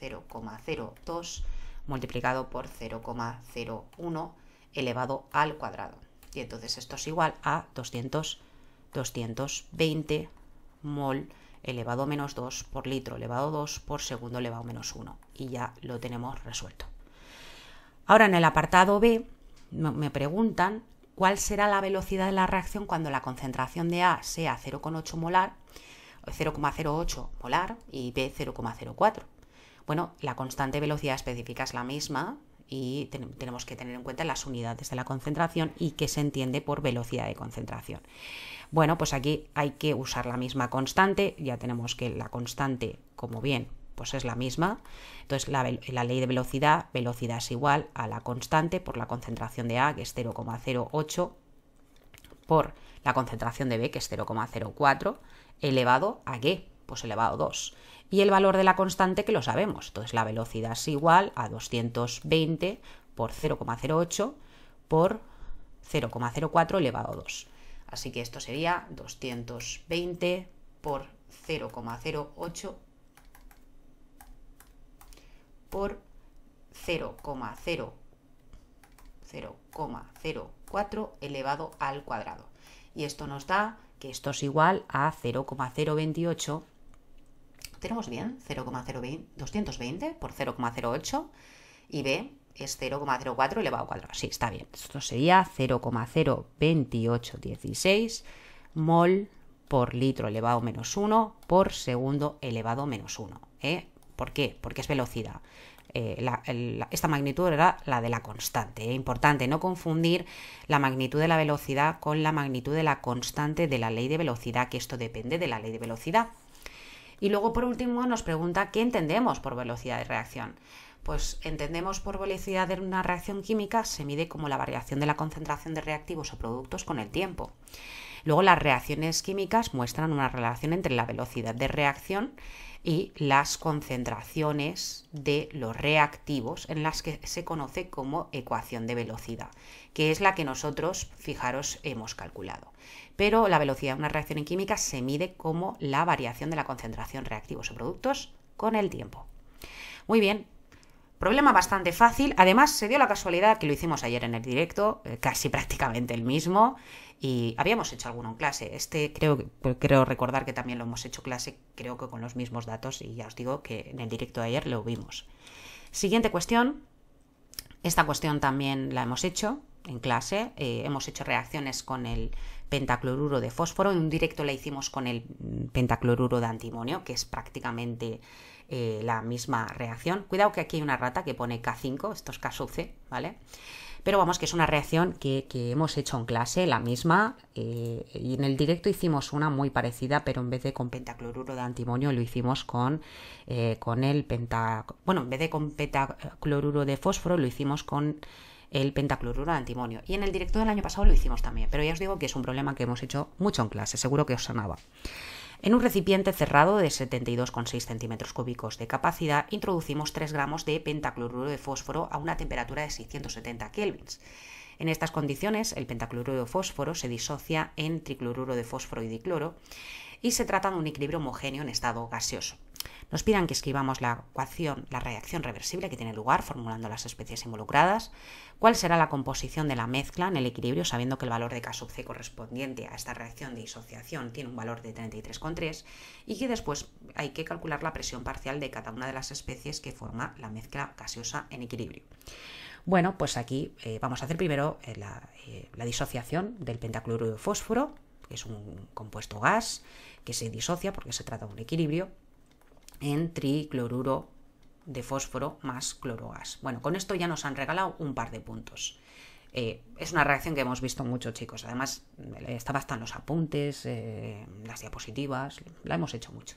0,02 multiplicado por 0,01 elevado al cuadrado. Y entonces esto es igual a 200, 220 mol elevado a menos 2 por litro elevado a 2 por segundo elevado a menos 1. Y ya lo tenemos resuelto. Ahora en el apartado B me preguntan cuál será la velocidad de la reacción cuando la concentración de A sea 0,8 molar, 0,08 molar y B 0,04. Bueno, la constante velocidad específica es la misma y tenemos que tener en cuenta las unidades de la concentración y qué se entiende por velocidad de concentración. Bueno, pues aquí hay que usar la misma constante, ya tenemos que la constante, como bien pues es la misma. Entonces la, ley de velocidad, velocidad es igual a la constante por la concentración de A, que es 0,08, por la concentración de B, que es 0,04, elevado a G, Pues elevado a 2. Y el valor de la constante que lo sabemos. Entonces la velocidad es igual a 220 por 0,08 por 0,04 elevado a 2. Así que esto sería 220 por 0,08 por 0,04 elevado al cuadrado. Y esto nos da que esto es igual a 0,028. Tenemos bien 220 por 0,08 y B es 0,04 elevado al cuadrado. Sí, está bien. Esto sería 0,02816 mol por litro elevado menos 1 por segundo elevado menos 1. ¿eh? ¿Por qué? Porque es velocidad. Eh, esta magnitud era la de la constante. ¿eh? importante no confundir la magnitud de la velocidad con la magnitud de la constante de la ley de velocidad, que esto depende de la ley de velocidad. Y luego, por último, nos pregunta qué entendemos por velocidad de reacción. Pues entendemos por velocidad de una reacción química se mide como la variación de la concentración de reactivos o productos con el tiempo. Luego las reacciones químicas muestran una relación entre la velocidad de reacción y las concentraciones de los reactivos en las que se conoce como ecuación de velocidad, que es la que nosotros, fijaros, hemos calculado. Pero la velocidad de una reacción en química se mide como la variación de la concentración reactivos o productos con el tiempo. Muy bien, Problema bastante fácil. Además, se dio la casualidad que lo hicimos ayer en el directo, eh, casi (laughs) prácticamente el mismo, y habíamos hecho alguno en clase. Este creo, pues, creo recordar que también lo hemos hecho clase, creo que con los mismos datos, y ya os digo que en el directo de ayer lo vimos. Siguiente cuestión. Esta cuestión también la hemos hecho en clase. Eh, hemos hecho reacciones con el pentacloruro de fósforo. En un directo la hicimos con el pentacloruro de antimonio, que es prácticamente eh, la misma reacción. Cuidado que aquí hay una rata que pone K5, esto es K ¿vale? Pero vamos, que es una reacción que, hemos hecho en clase, la misma, eh, y en el directo hicimos una muy parecida, pero en vez de con pentacloruro de antimonio lo hicimos con, eh, con el penta... Bueno, en vez de con pentacloruro de fósforo lo hicimos con el pentacloruro de antimonio. Y en el directo del año pasado lo hicimos también, pero ya os digo que es un problema que hemos hecho mucho en clase, seguro que os sanaba. En un recipiente cerrado de 72,6 centímetros cúbicos de capacidad, introducimos 3 gramos de pentacloruro de fósforo a una temperatura de 670 kelvins. En estas condiciones, el pentacloruro de fósforo se disocia en tricloruro de fósforo y dicloro y se trata de un equilibrio homogéneo en estado gaseoso. Nos pidan que escribamos la ecuación, la reacción reversible que tiene lugar, formulando las especies involucradas, cuál será la composición de la mezcla en el equilibrio, sabiendo que el valor de K sub C correspondiente a esta reacción de disociación tiene un valor de 33,3 y que después hay que calcular la presión parcial de cada una de las especies que forma la mezcla gaseosa en equilibrio. Bueno, pues aquí eh, vamos a hacer primero eh, la, eh, la, disociación del pentacloruro de fósforo, que es un compuesto gas que se disocia porque se trata de un equilibrio, en tricloruro de fósforo más clorogas. Bueno, con esto ya nos han regalado un par de puntos. Eh, es una reacción que hemos visto mucho, chicos. Además, eh, estaba hasta en los apuntes, eh, las diapositivas, la hemos hecho mucho.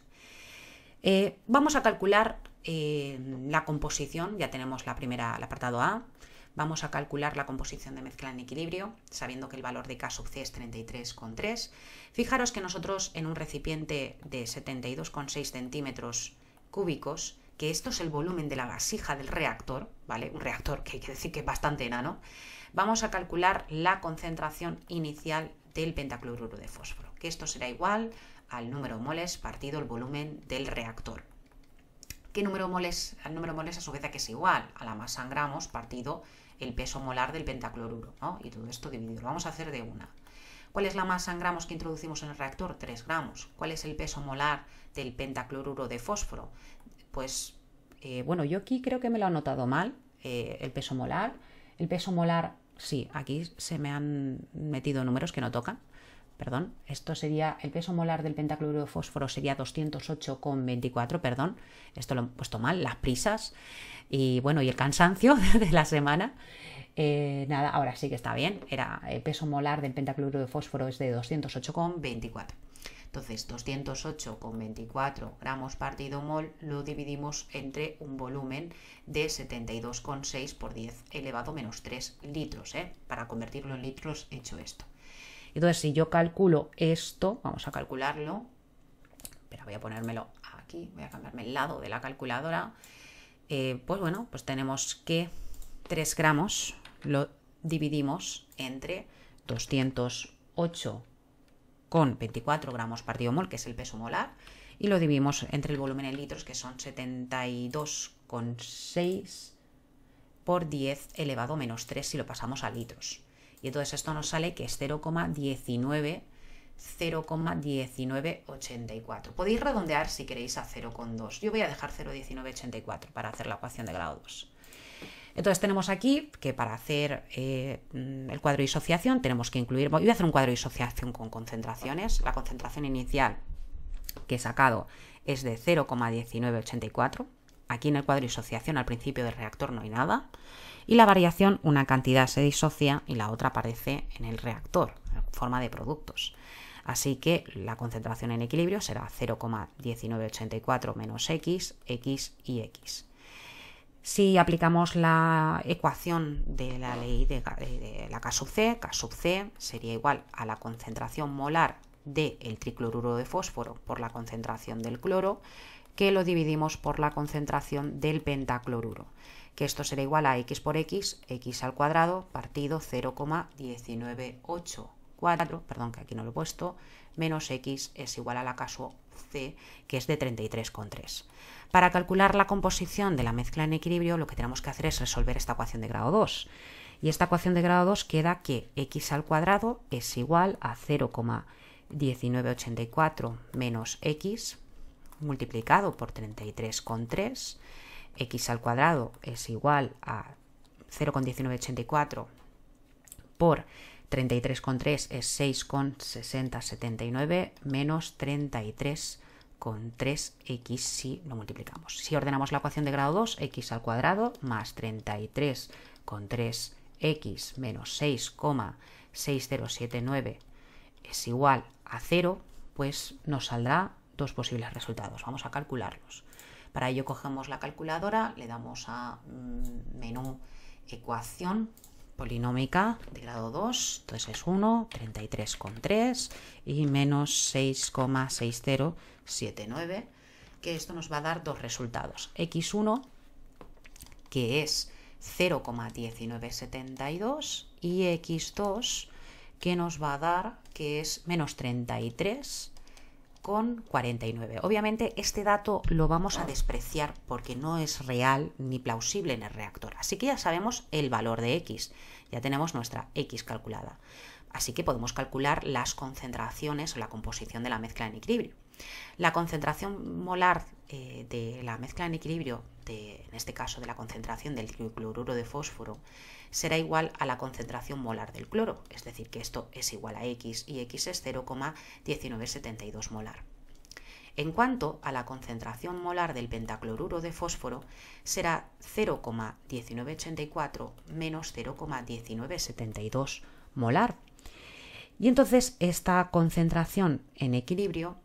vamos a calcular la composición, ya tenemos la primera, el apartado A. Vamos a calcular la composición de mezcla en equilibrio, sabiendo que el valor de K sub C es 33,3. Fijaros que nosotros en un recipiente de 72,6 centímetros cúbicos, que esto es el volumen de la vasija del reactor, ¿vale? Un reactor que hay que decir que es bastante enano, vamos a calcular la concentración inicial del pentacloruro de fósforo, que esto será igual al número de moles partido el volumen del reactor. ¿Qué número moles? El número moles a su vez que es igual a la masa en gramos partido el peso molar del pentacloruro, Y todo esto dividido. Lo vamos a hacer de una. ¿Cuál es la masa en gramos que introducimos en el reactor? 3 gramos. ¿Cuál es el peso molar del pentacloruro de fósforo? Pues, eh, bueno, yo aquí creo que me lo ha anotado mal, eh, el peso molar. El peso molar, sí, aquí se me han metido números que no tocan perdón, esto sería, el peso molar del pentacloruro de fósforo sería 208,24, perdón, esto lo he puesto mal, las prisas y bueno, y el cansancio (laughs) de la semana. Eh, nada, ahora sí que está bien, era el peso molar del pentacloruro de fósforo es de 208,24. Entonces, 208,24 gramos partido mol lo dividimos entre un volumen de 72,6 por 10 elevado menos 3 litros, ¿eh? para convertirlo en litros he hecho esto. Entonces, si yo calculo esto, vamos a calcularlo, pero voy a ponérmelo aquí, voy a cambiarme el lado de la calculadora, eh, pues bueno, pues tenemos que 3 gramos lo dividimos entre 208,24 gramos partido mol, que es el peso molar, y lo dividimos entre el volumen en litros, que son 72,6 por 10 elevado menos 3 si lo pasamos a litros. Y entonces esto nos sale que es 0,19. 0,1984. Podéis redondear si queréis a 0,2. Yo voy a dejar 0,1984 para hacer la ecuación de grado 2. Entonces tenemos aquí que para hacer eh, el cuadro de disociación tenemos que incluir, voy a hacer un cuadro de disociación con concentraciones. La concentración inicial que he sacado es de 0,1984. Aquí en el cuadro de disociación al principio del reactor no hay nada y la variación una cantidad se disocia y la otra aparece en el reactor, en forma de productos. Así que la concentración en equilibrio será 0,1984 menos X, X y X. Si aplicamos la ecuación de la ley de, la K sub C, K sub C sería igual a la concentración molar del tricloruro de fósforo por la concentración del cloro, que lo dividimos por la concentración del pentacloruro que esto será igual a x por x, x al cuadrado, partido 0,1984, perdón que aquí no lo he puesto, menos x es igual a la acaso C, que es de 33,3. Para calcular la composición de la mezcla en equilibrio, lo que tenemos que hacer es resolver esta ecuación de grado 2. Y esta ecuación de grado 2 queda que x al cuadrado es igual a 0,1984 menos x multiplicado por 33,3 x al cuadrado es igual a 0,1984 por 33,3 es 6,6079 menos 33,3x si lo multiplicamos. Si ordenamos la ecuación de grado 2, x al cuadrado más 33,3x menos 6,6079 es igual a 0, pues nos saldrá dos posibles resultados. Vamos a calcularlos. Para ello cogemos la calculadora, le damos a mm, menú ecuación polinómica de grado 2, entonces es 1, 33,3 y menos 6,6079, que esto nos va a dar dos resultados. X1, que es 0,1972 y X2, que nos va a dar que es menos 33 con 49. Obviamente este dato lo vamos a despreciar porque no es real ni plausible en el reactor. Así que ya sabemos el valor de X, ya tenemos nuestra X calculada. Así que podemos calcular las concentraciones o la composición de la mezcla en equilibrio. La concentración molar eh, de la mezcla en equilibrio en este caso de la concentración del cloruro de fósforo, será igual a la concentración molar del cloro, es decir, que esto es igual a X y X es 0,1972 molar. En cuanto a la concentración molar del pentacloruro de fósforo, será 0,1984 menos 0,1972 molar. Y entonces esta concentración en equilibrio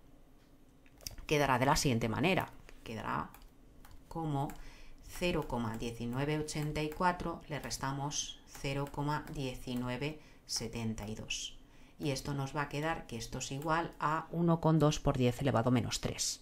quedará de la siguiente manera. Quedará como 0,1984 le restamos 0,1972. Y esto nos va a quedar que esto es igual a 1,2 por 10 elevado menos 3.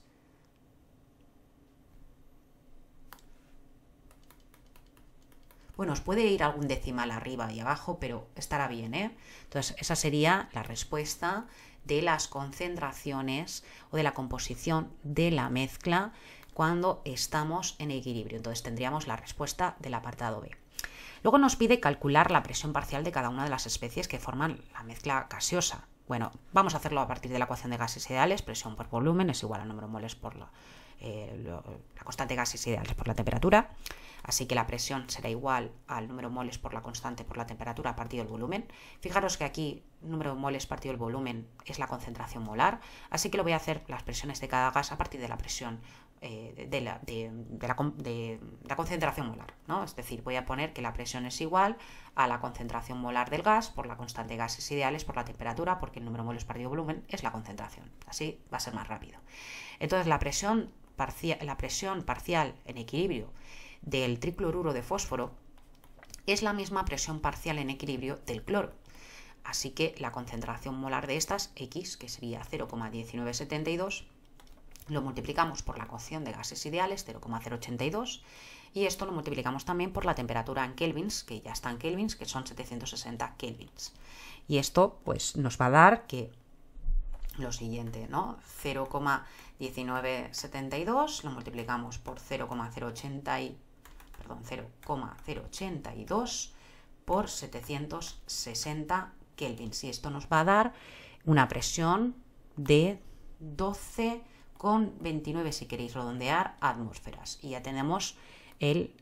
Bueno, os puede ir algún decimal arriba y abajo, pero estará bien, ¿eh? Entonces, esa sería la respuesta de las concentraciones o de la composición de la mezcla cuando estamos en equilibrio. Entonces tendríamos la respuesta del apartado B. Luego nos pide calcular la presión parcial de cada una de las especies que forman la mezcla gaseosa. Bueno, vamos a hacerlo a partir de la ecuación de gases ideales. Presión por volumen es igual a número de moles por eh, la, constante de gases ideales por la temperatura. Así que la presión será igual al número de moles por la constante por la temperatura partido el volumen. Fijaros que aquí número de moles partido el volumen es la concentración molar. Así que lo voy a hacer las presiones de cada gas a partir de la presión eh, de, la, de, la, concentración molar. ¿no? Es decir, voy a poner que la presión es igual a la concentración molar del gas por la constante de gases ideales por la temperatura, porque el número de moles partido volumen es la concentración. Así va a ser más rápido. Entonces, la presión, la presión parcial en equilibrio del tricloruro de fósforo es la misma presión parcial en equilibrio del cloro. Así que la concentración molar de estas, X, que sería 0,1972, lo multiplicamos por la cocción de gases ideales, 0,082, y esto lo multiplicamos también por la temperatura en kelvins, que ya está en kelvins, que son 760 kelvins. Y esto pues nos va a dar que lo siguiente, ¿no? 0,1972 lo multiplicamos por 0,080 y, perdón, 0,082 por 760 kelvins. Y esto nos va a dar una presión de 12 con 29, si queréis redondear atmósferas. Y ya tenemos el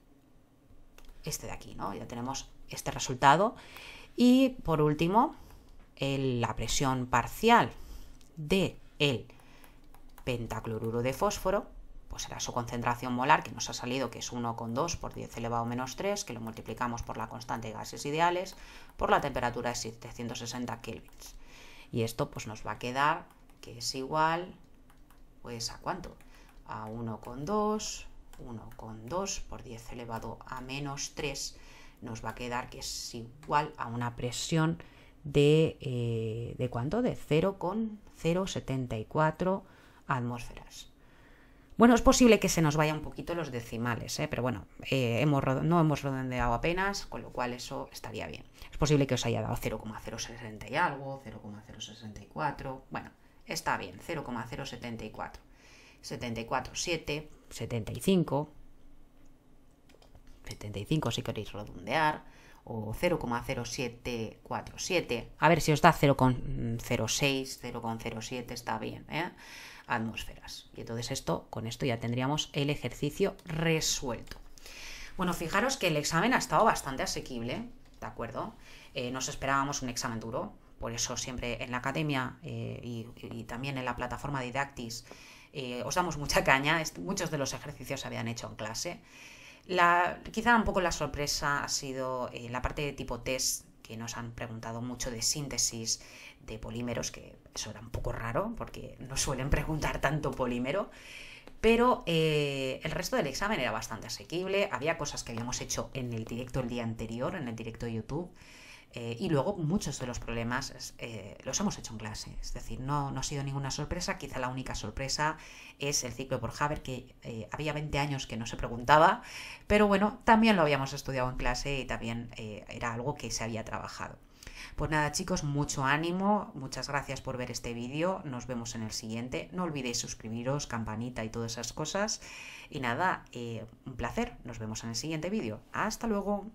este de aquí, ¿no? Ya tenemos este resultado. Y por último, la presión parcial de el pentacloruro de fósforo, pues será su concentración molar, que nos ha salido que es 1,2 por 10 elevado menos 3, que lo multiplicamos por la constante de gases ideales, por la temperatura de 760 Kelvin. Y esto pues nos va a quedar que es igual pues a cuánto? A 1,2, 1,2 por 10 elevado a menos 3 nos va a quedar que es igual a una presión de, eh, ¿de cuánto? De 0,074 atmósferas. Bueno, es posible que se nos vaya un poquito los decimales, ¿eh? pero bueno, eh, hemos, no hemos redondeado apenas, con lo cual eso estaría bien. Es posible que os haya dado 0,060 y algo, 0,064, bueno, está bien, 0,074. 74, 7, 75, 75 si queréis redondear, o 0,0747. A ver si os da 0,06, 0,07 está bien, ¿eh? atmósferas. Y entonces esto, con esto ya tendríamos el ejercicio resuelto. Bueno, fijaros que el examen ha estado bastante asequible, ¿de acuerdo? Eh, nos esperábamos un examen duro, por eso siempre en la academia eh, y, también en la plataforma Didactis eh, os damos mucha (laughs) caña. Muchos de los ejercicios se habían hecho en clase. quizá un poco la sorpresa ha sido eh, la parte de tipo test, que nos han preguntado mucho de síntesis de polímeros, que eso era un poco raro porque no suelen preguntar tanto polímero. Pero el resto del examen era bastante asequible. Había cosas que habíamos hecho en el directo el día anterior, en el directo de YouTube. Eh, y luego muchos de los problemas eh, los hemos hecho en clase, es decir, no, no, ha sido ninguna sorpresa, quizá la única sorpresa es el ciclo por Haber, que eh, había 20 años que no se preguntaba, pero bueno, también lo habíamos estudiado en clase y también era algo que se había trabajado. Pues nada chicos, mucho ánimo, muchas gracias por ver este vídeo, nos vemos en el siguiente, no olvidéis suscribiros, campanita y todas esas cosas, y nada, un placer, nos vemos en el siguiente vídeo, hasta luego.